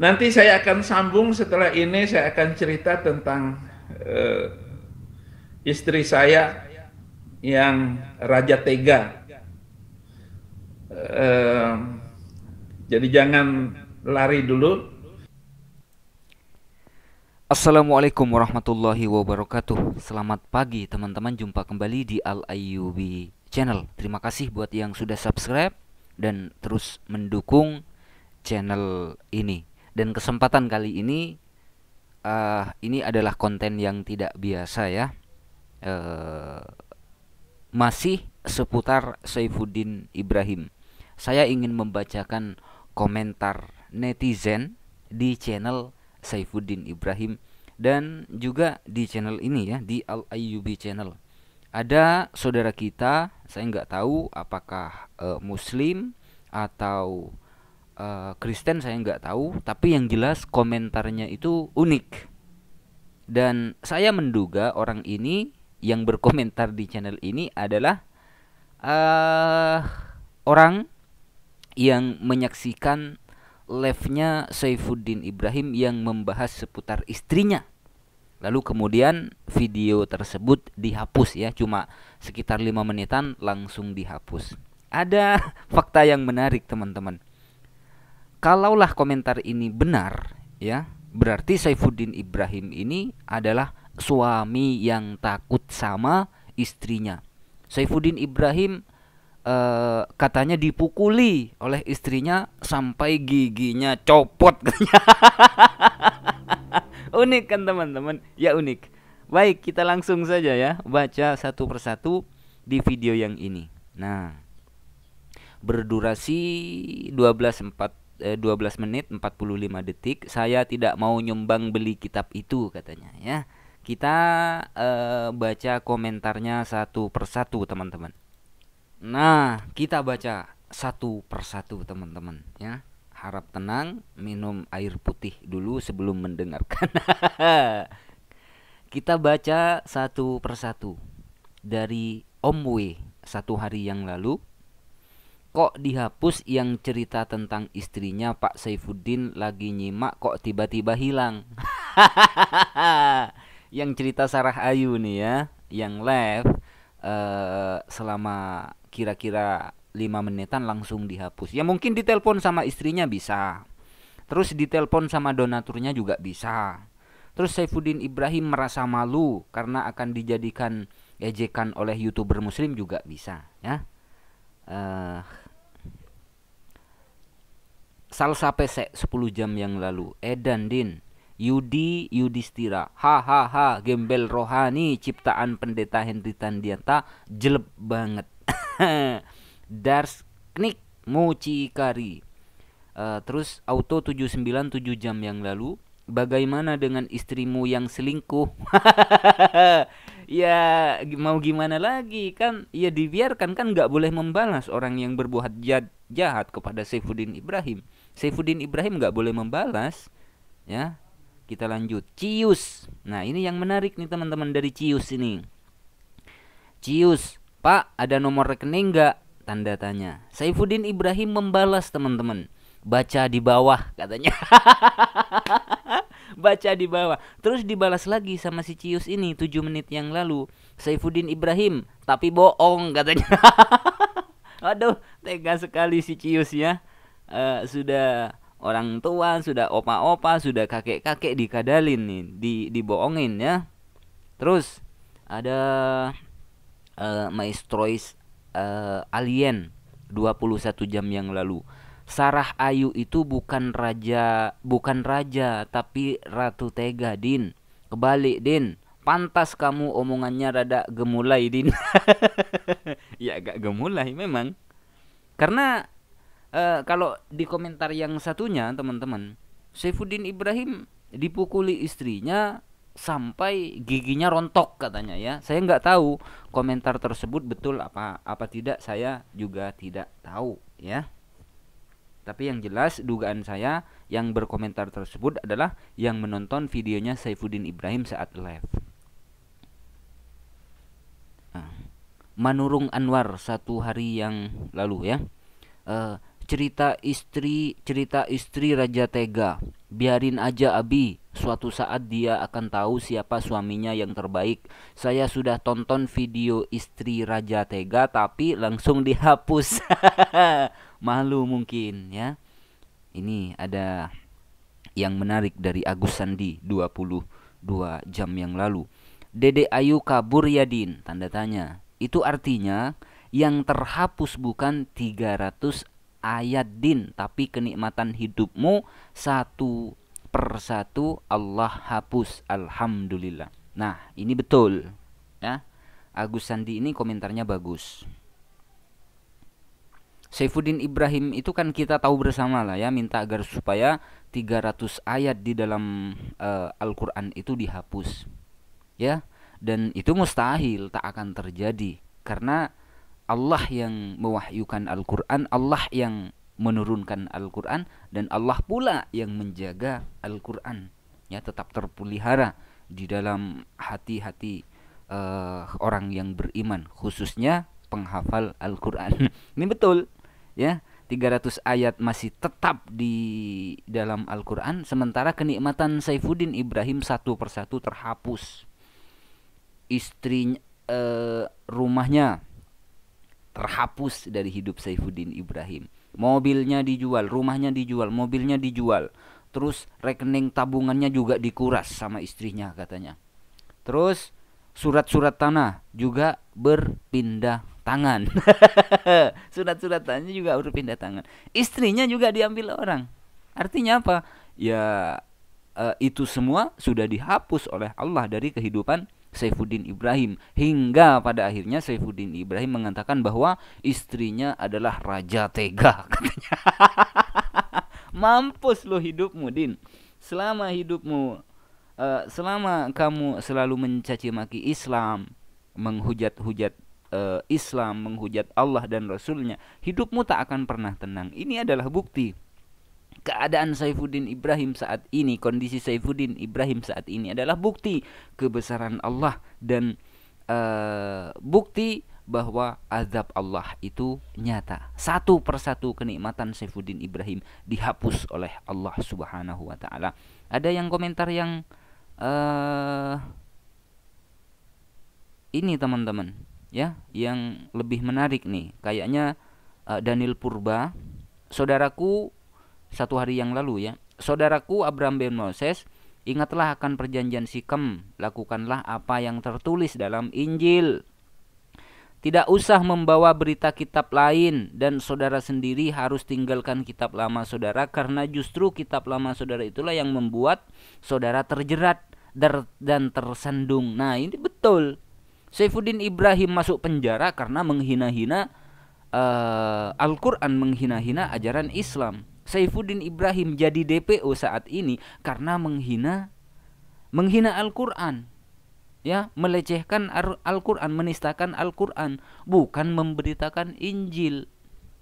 Nanti saya akan sambung setelah ini saya akan cerita tentang uh, istri saya yang raja tega. Uh, jadi jangan lari dulu. Assalamualaikum warahmatullahi wabarakatuh. Selamat pagi teman-teman, jumpa kembali di Al ayubi Channel. Terima kasih buat yang sudah subscribe dan terus mendukung channel ini dan kesempatan kali ini uh, ini adalah konten yang tidak biasa ya uh, masih seputar Saifuddin Ibrahim saya ingin membacakan komentar netizen di channel Saifuddin Ibrahim dan juga di channel ini ya di Al Ayubi channel ada saudara kita saya nggak tahu apakah uh, muslim atau Eh, Kristen saya nggak tahu tapi yang jelas komentarnya itu unik dan saya menduga orang ini yang berkomentar di channel ini adalah uh, orang yang menyaksikan live-nya Saifuddin Ibrahim yang membahas seputar istrinya. Lalu kemudian video tersebut dihapus ya, cuma sekitar lima menitan langsung dihapus. Ada fakta yang menarik teman-teman kalaulah komentar ini benar, ya, berarti Saifuddin Ibrahim ini adalah suami yang takut sama istrinya. Saifuddin Ibrahim e, katanya dipukuli oleh istrinya sampai giginya copot. unik kan teman-teman? Ya unik. Baik, kita langsung saja ya baca satu persatu di video yang ini. Nah, berdurasi 12.40 eh, 12 menit 45 detik. Saya tidak mau nyumbang beli kitab itu katanya ya. Kita eh, baca komentarnya satu persatu teman-teman. Nah, kita baca satu persatu teman-teman ya. Harap tenang, minum air putih dulu sebelum mendengarkan. kita baca satu persatu dari Om Wei satu hari yang lalu kok dihapus yang cerita tentang istrinya Pak Saifuddin lagi nyimak kok tiba-tiba hilang. yang cerita Sarah Ayu nih ya, yang live uh, selama kira-kira 5 menitan langsung dihapus. Ya mungkin ditelepon sama istrinya bisa. Terus ditelepon sama donaturnya juga bisa. Terus Saifuddin Ibrahim merasa malu karena akan dijadikan ejekan oleh YouTuber muslim juga bisa, ya. Uh, Salsa pesek 10 jam yang lalu Edan eh, Din Yudi yudistira Hahaha gembel rohani ciptaan pendeta Henry Tandianta Jelep banget Darsknik Mucikari uh, Terus auto tujuh jam yang lalu Bagaimana dengan istrimu yang selingkuh? ya mau gimana lagi kan ya dibiarkan kan nggak boleh membalas orang yang berbuat jahat kepada Saifuddin Ibrahim Saifuddin Ibrahim nggak boleh membalas ya kita lanjut Cius nah ini yang menarik nih teman-teman dari Cius ini Cius Pak ada nomor rekening nggak tanda tanya Saifuddin Ibrahim membalas teman-teman baca di bawah katanya baca di bawah terus dibalas lagi sama si Cius ini tujuh menit yang lalu Saifuddin Ibrahim tapi bohong katanya aduh tega sekali si Cius ya uh, sudah orang tua, sudah opa-opa, sudah kakek-kakek dikadalin nih, di dibohongin ya. Terus ada uh, Maestrois uh, Alien 21 jam yang lalu. Sarah Ayu itu bukan raja, bukan raja, tapi ratu tega, Din. Kebalik, Din. Pantas kamu omongannya rada gemulai, Din. ya agak gemulai memang. Karena uh, kalau di komentar yang satunya teman-teman Saifuddin Ibrahim dipukuli istrinya sampai giginya rontok katanya ya saya nggak tahu komentar tersebut betul apa apa tidak saya juga tidak tahu ya tapi yang jelas dugaan saya yang berkomentar tersebut adalah yang menonton videonya Saifuddin Ibrahim saat live ah. Manurung Anwar satu hari yang lalu ya eh, cerita istri cerita istri Raja Tega. Biarin aja Abi, suatu saat dia akan tahu siapa suaminya yang terbaik. Saya sudah tonton video istri Raja Tega tapi langsung dihapus. Malu mungkin ya. Ini ada yang menarik dari Agus Sandi 22 jam yang lalu. Dede Ayu kabur ya Din tanda tanya. Itu artinya yang terhapus bukan 300 ayat din tapi kenikmatan hidupmu satu persatu Allah hapus alhamdulillah nah ini betul ya Agus Sandi ini komentarnya bagus Saifuddin Ibrahim itu kan kita tahu bersama lah ya minta agar supaya 300 ayat di dalam uh, Al-Qur'an itu dihapus. Ya, dan itu mustahil tak akan terjadi karena Allah yang mewahyukan Al-Quran, Allah yang menurunkan Al-Quran, dan Allah pula yang menjaga Al-Quran. Ya, tetap terpelihara di dalam hati-hati uh, orang yang beriman, khususnya penghafal Al-Quran. Ini betul, ya. 300 ayat masih tetap di dalam Al-Quran Sementara kenikmatan Saifuddin Ibrahim satu persatu terhapus istrinya, eh, rumahnya terhapus dari hidup Saifuddin Ibrahim. Mobilnya dijual, rumahnya dijual, mobilnya dijual. Terus rekening tabungannya juga dikuras sama istrinya katanya. Terus surat-surat tanah juga berpindah tangan. surat-surat tanahnya juga berpindah tangan. Istrinya juga diambil orang. Artinya apa? Ya uh, itu semua sudah dihapus oleh Allah dari kehidupan Saifuddin Ibrahim hingga pada akhirnya Saifuddin Ibrahim mengatakan bahwa istrinya adalah raja tega katanya. Mampus lo hidupmu Din. Selama hidupmu uh, selama kamu selalu mencaci maki Islam, menghujat-hujat eh, Islam, menghujat Allah dan Rasulnya, hidupmu tak akan pernah tenang. Ini adalah bukti Keadaan Saifuddin Ibrahim saat ini, kondisi Saifuddin Ibrahim saat ini adalah bukti kebesaran Allah dan uh, bukti bahwa azab Allah itu nyata. Satu persatu kenikmatan Saifuddin Ibrahim dihapus oleh Allah Subhanahu wa taala. Ada yang komentar yang uh, ini teman-teman, ya, yang lebih menarik nih. Kayaknya uh, Daniel Purba, saudaraku satu hari yang lalu ya. Saudaraku Abraham bin Moses, ingatlah akan perjanjian Sikem, lakukanlah apa yang tertulis dalam Injil. Tidak usah membawa berita kitab lain dan saudara sendiri harus tinggalkan kitab lama saudara karena justru kitab lama saudara itulah yang membuat saudara terjerat dan tersandung. Nah, ini betul. Saifuddin Ibrahim masuk penjara karena menghina-hina uh, Al-Qur'an, menghina-hina ajaran Islam. Saifuddin Ibrahim jadi DPO saat ini karena menghina menghina Al-Qur'an. Ya, melecehkan Al-Qur'an, menistakan Al-Qur'an, bukan memberitakan Injil.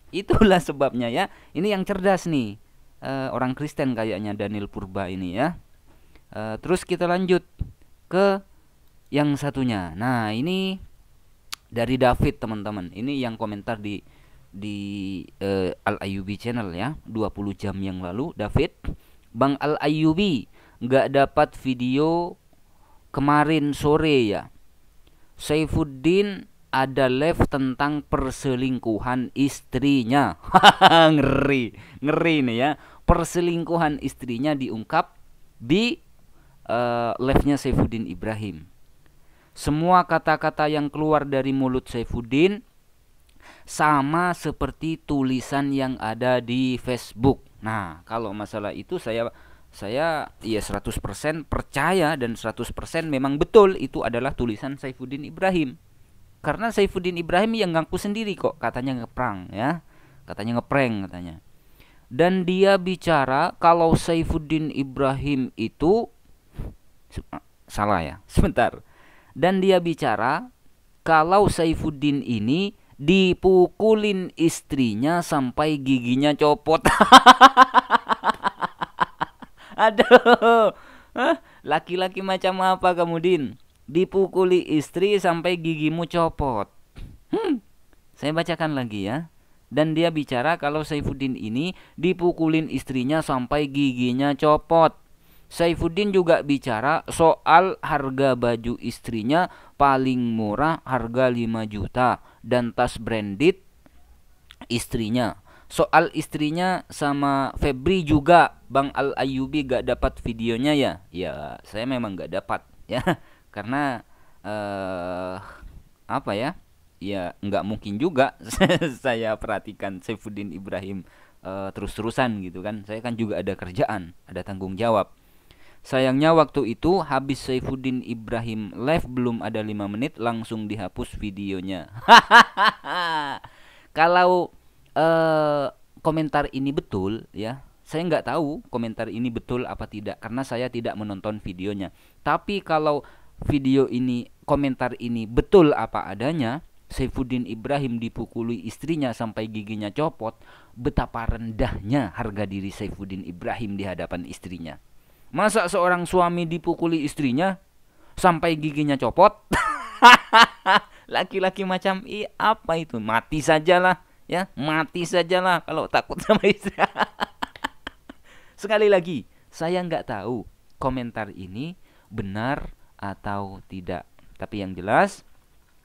Itulah sebabnya ya. Ini yang cerdas nih. Uh, orang Kristen kayaknya Daniel Purba ini ya. Uh, terus kita lanjut ke yang satunya. Nah, ini dari David, teman-teman. Ini yang komentar di di uh, Al Ayubi channel ya 20 jam yang lalu David Bang Al Ayubi nggak dapat video kemarin sore ya Saifuddin ada live tentang perselingkuhan istrinya ngeri ngeri nih ya perselingkuhan istrinya diungkap di uh, live-nya Saifuddin Ibrahim semua kata-kata yang keluar dari mulut Saifuddin sama seperti tulisan yang ada di Facebook. Nah, kalau masalah itu saya saya ya 100% percaya dan 100% memang betul itu adalah tulisan Saifuddin Ibrahim. Karena Saifuddin Ibrahim yang ngaku sendiri kok katanya ngeprang ya. Katanya ngeprank katanya. Dan dia bicara kalau Saifuddin Ibrahim itu salah ya. Sebentar. Dan dia bicara kalau Saifuddin ini dipukulin istrinya sampai giginya copot. Aduh. Laki-laki macam apa kamu, Din? Dipukuli istri sampai gigimu copot. Hmm. Saya bacakan lagi ya. Dan dia bicara kalau Saifuddin ini dipukulin istrinya sampai giginya copot. Saifuddin juga bicara soal harga baju istrinya paling murah harga 5 juta dan tas branded istrinya. Soal istrinya sama Febri juga Bang Al Ayubi gak dapat videonya ya. Ya saya memang gak dapat ya karena eh uh, apa ya? Ya nggak mungkin juga saya perhatikan Saifuddin Ibrahim uh, terus-terusan gitu kan. Saya kan juga ada kerjaan, ada tanggung jawab Sayangnya waktu itu habis Saifuddin Ibrahim live belum ada 5 menit langsung dihapus videonya. Kalau eh, komentar ini betul ya, saya nggak tahu komentar ini betul apa tidak karena saya tidak menonton videonya. Tapi kalau video ini komentar ini betul apa adanya, Saifuddin Ibrahim dipukuli istrinya sampai giginya copot, betapa rendahnya harga diri Saifuddin Ibrahim di hadapan istrinya. Masa seorang suami dipukuli istrinya sampai giginya copot? Laki-laki macam i apa itu? Mati sajalah ya, mati sajalah kalau takut sama istri. Sekali lagi, saya nggak tahu komentar ini benar atau tidak. Tapi yang jelas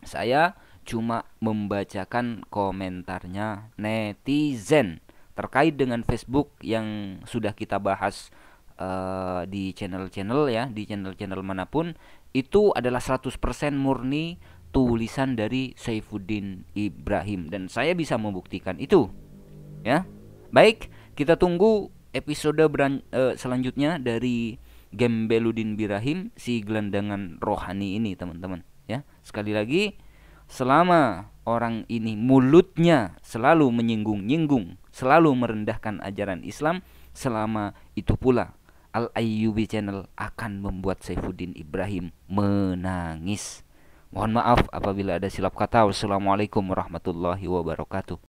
saya cuma membacakan komentarnya netizen terkait dengan Facebook yang sudah kita bahas Eh, di channel-channel ya, di channel-channel manapun itu adalah 100% murni tulisan dari Saifuddin Ibrahim dan saya bisa membuktikan itu. Ya. Baik, kita tunggu episode beran, uh, selanjutnya dari Gembeludin Birahim si gelandangan rohani ini, teman-teman, ya. Sekali lagi, selama orang ini mulutnya selalu menyinggung-nyinggung, selalu merendahkan ajaran Islam, selama itu pula Al-Ayyubi Channel akan membuat Saifuddin Ibrahim menangis. Mohon maaf apabila ada silap kata. Wassalamualaikum warahmatullahi wabarakatuh.